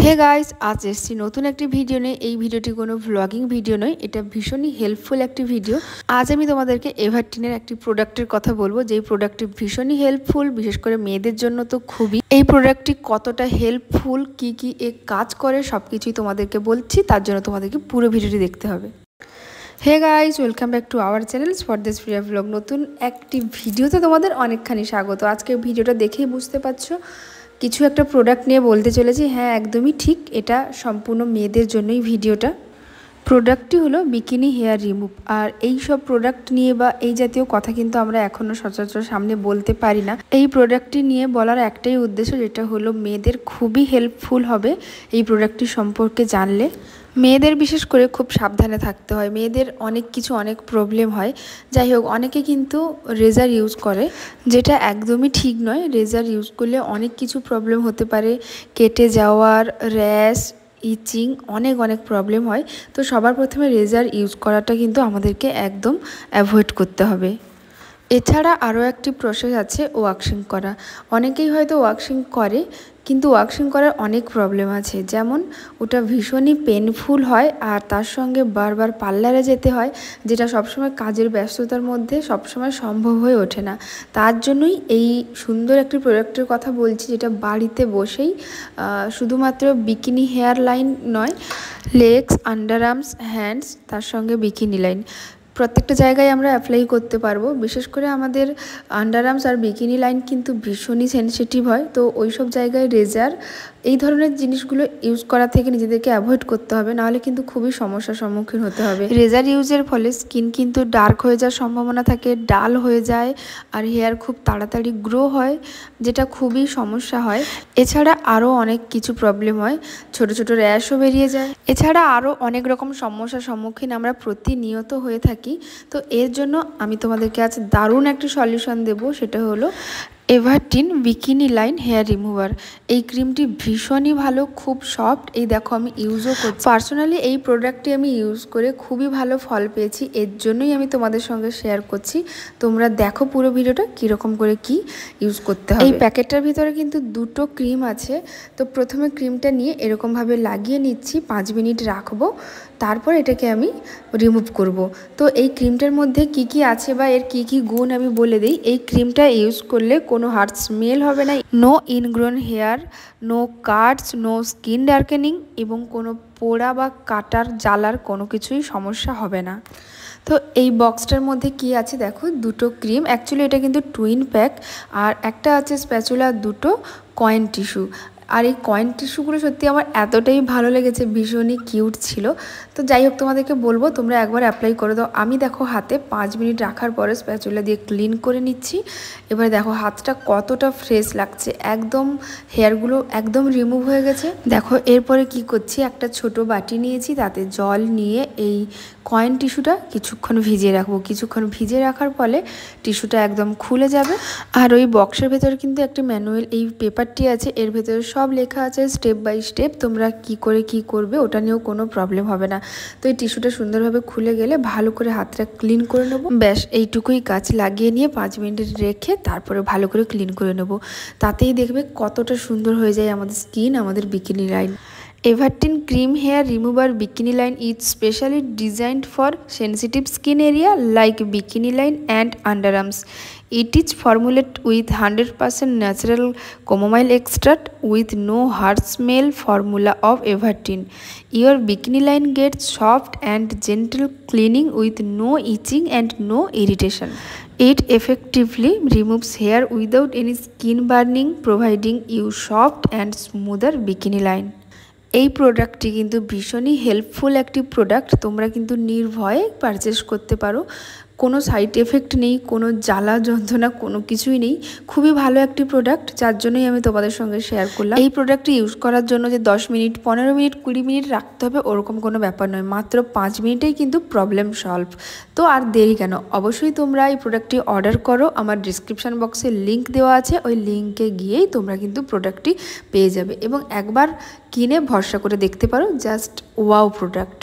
Hey guys আজ এসছি নতুন একটি ভিডিও নেই এই ভিডিওটি কোনো ভ্লগিং ভিডিও নয় এটা ভীষণই হেল্পফুল একটি ভিডিও আজ আমি তোমাদেরকে এভারটিনের একটি প্রোডাক্টের কথা বলবো যেই প্রোডাক্টটি ভীষণই হেল্পফুল বিশেষ করে মেয়েদের জন্য তো খুবই এই প্রোডাক্টটি কতটা হেল্পফুল কি কি এ কাজ করে সব কিছুই তোমাদেরকে বলছি তার জন্য তোমাদেরকে পুরো ভিডিওটি দেখতে হবে hey guys welcome back to our channel for this Priya blog নতুন একটি ভিডিওতে তোমাদের অনেকখানি স্বাগত আজকে ভিডিওটা দেখেই বুঝতে পারছো কিছু একটা প্রোডাক্ট নিয়ে বলতে চলেছি হ্যাঁ একদমই ঠিক এটা সম্পূর্ণ মেয়েদের জন্যই ভিডিওটা প্রোডাক্টটি হলো বিকিনি হেয়ার রিমুভ আর এই সব প্রোডাক্ট নিয়ে বা এই জাতীয় কথা কিন্তু আমরা এখনও সচরাচর সামনে বলতে পারি না এই প্রোডাক্টটি নিয়ে বলার একটাই উদ্দেশ্য যেটা হলো মেয়েদের খুবই হেল্পফুল হবে এই প্রোডাক্টটি সম্পর্কে জানলে মেয়েদের বিশেষ করে খুব সাবধানে থাকতে হয় মেয়েদের অনেক কিছু অনেক প্রবলেম হয় যাই হোক অনেকে কিন্তু রেজার ইউজ করে যেটা একদমই ঠিক নয় রেজার ইউজ করলে অনেক কিছু প্রবলেম হতে পারে কেটে যাওয়ার র্যাশ ইচিং অনেক অনেক প্রবলেম হয় তো সবার প্রথমে রেজার ইউজ করাটা কিন্তু আমাদেরকে একদম অ্যাভয়েড করতে হবে এছাড়া আরও একটি প্রসেস আছে ওয়াক্সিং করা অনেকেই হয়তো ওয়াক্সিং করে কিন্তু ওয়াক্সিং করার অনেক প্রবলেম আছে যেমন ওটা ভীষণই পেনফুল হয় আর তার সঙ্গে বারবার পার্লারে যেতে হয় যেটা সবসময় কাজের ব্যস্ততার মধ্যে সবসময় সম্ভব হয়ে ওঠে না তার জন্যই এই সুন্দর একটি প্রোডাক্টের কথা বলছি যেটা বাড়িতে বসেই শুধুমাত্র বিকিনি হেয়ার লাইন নয় লেগস আর্মস হ্যান্ডস তার সঙ্গে বিকিনি লাইন প্রত্যেকটা জায়গায় আমরা অ্যাপ্লাই করতে পারবো বিশেষ করে আমাদের আন্ডার আর বিকিনি লাইন কিন্তু ভীষণই সেন্সিটিভ হয় তো ওই সব জায়গায় রেজার এই ধরনের জিনিসগুলো ইউজ করা থেকে নিজেদেরকে অ্যাভয়েড করতে হবে নাহলে কিন্তু খুবই সমস্যার সম্মুখীন হতে হবে রেজার ইউজের ফলে স্কিন কিন্তু ডার্ক হয়ে যাওয়ার সম্ভাবনা থাকে ডাল হয়ে যায় আর হেয়ার খুব তাড়াতাড়ি গ্রো হয় যেটা খুবই সমস্যা হয় এছাড়া আরও অনেক কিছু প্রবলেম হয় ছোট ছোট র্যাশও বেরিয়ে যায় এছাড়া আরও অনেক রকম সমস্যার সম্মুখীন আমরা প্রতিনিয়ত হয়ে থাকি তো এর জন্য আমি তোমাদেরকে আজ দারুণ একটি সলিউশন দেব সেটা হলো Everteen bikini line hair remover এই ক্রিমটি ভীষণই ভালো খুব সফট এই দেখো আমি ইউজও করছি পার্সোনালি এই প্রোডাক্টটি আমি ইউজ করে খুবই ভালো ফল পেয়েছি এর জন্যই আমি তোমাদের সঙ্গে শেয়ার করছি তোমরা দেখো পুরো ভিডিওটা কীরকম করে কি ইউজ করতে হবে এই প্যাকেটটার ভিতরে কিন্তু দুটো ক্রিম আছে তো প্রথমে ক্রিমটা নিয়ে এরকমভাবে লাগিয়ে নিচ্ছি পাঁচ মিনিট রাখবো তারপর এটাকে আমি রিমুভ করব। তো এই ক্রিমটার মধ্যে কি কি আছে বা এর কি কি গুণ আমি বলে দিই এই ক্রিমটা ইউজ করলে কোনো হার্ড স্মেল হবে না no ingrown hair no cuts no skin darkening এবং কোনো পোড়া বা কাটার জ্বালার কোনো কিছুই সমস্যা হবে না তো এই বক্সটার মধ্যে কি আছে দেখো দুটো ক্রিম অ্যাকচুয়ালি এটা কিন্তু টুইন প্যাক আর একটা আছে স্প্যাচুলা দুটো কয়েন টিস্যু আর এই কয়েন টিস্যুগুলো সত্যি আমার এতটাই ভালো লেগেছে ভীষণই কিউট ছিল তো যাই হোক তোমাদেরকে বলবো তোমরা একবার অ্যাপ্লাই করে দাও আমি দেখো হাতে পাঁচ মিনিট রাখার পরে স্প্যাচুলা দিয়ে ক্লিন করে নিচ্ছি এবারে দেখো হাতটা কতটা ফ্রেশ লাগছে একদম হেয়ারগুলো একদম রিমুভ হয়ে গেছে দেখো এরপরে কি করছি একটা ছোট বাটি নিয়েছি তাতে জল নিয়ে এই কয়েন টিস্যুটা কিছুক্ষণ ভিজিয়ে রাখবো কিছুক্ষণ ভিজিয়ে রাখার ফলে টিস্যুটা একদম খুলে যাবে আর ওই বক্সের ভেতর কিন্তু একটা ম্যানুয়াল এই পেপারটি আছে এর ভেতরে সব লেখা আছে স্টেপ বাই স্টেপ তোমরা কি করে কি করবে ওটা নিয়েও কোনো প্রবলেম হবে না তো এই টিস্যুটা সুন্দরভাবে খুলে গেলে ভালো করে হাতটা ক্লিন করে নেবো ব্যাস এইটুকুই গাছ লাগিয়ে নিয়ে পাঁচ মিনিট রেখে তারপরে ভালো করে ক্লিন করে নেবো তাতেই দেখবে কতটা সুন্দর হয়ে যায় আমাদের স্কিন আমাদের bikini line Everteen cream hair remover bikini line is specially designed for sensitive skin area like bikini line and underarms it is formulate with hundred percent natural chamomile extract with no hard smell formula of Everteen your bikini line get soft and gentle cleaning with no itching and no irritation it effectively removes hair without any skin burning providing you soft and smoother bikini line এই প্রোডাক্টটি কিন্তু ভীষণই helpful একটি product তোমরা কিন্তু নির্ভয়ে purchase করতে পারো কোনো সাইড এফেক্ট নেই কোনো জ্বালা যন্ত্রণা কোনো কিছুই নেই খুবই ভালো একটি প্রোডাক্ট যার জন্যই আমি তোমাদের সঙ্গে শেয়ার করলাম এই প্রোডাক্টটি ইউজ করার জন্য যে 10 মিনিট পনেরো মিনিট কুড়ি মিনিট রাখতে হবে ওরকম কোনো ব্যাপার নয় মাত্র পাঁচ মিনিটেই কিন্তু প্রবলেম সলভ তো আর দেরি কেন অবশ্যই তোমরা এই প্রোডাক্টটি অর্ডার করো আমার ডিসক্রিপশান বক্সে লিঙ্ক দেওয়া আছে ওই লিঙ্কে গিয়েই তোমরা কিন্তু প্রোডাক্টটি পেয়ে যাবে এবং একবার কিনে ভরসা করে দেখতে পারো জাস্ট ওয়াও প্রোডাক্ট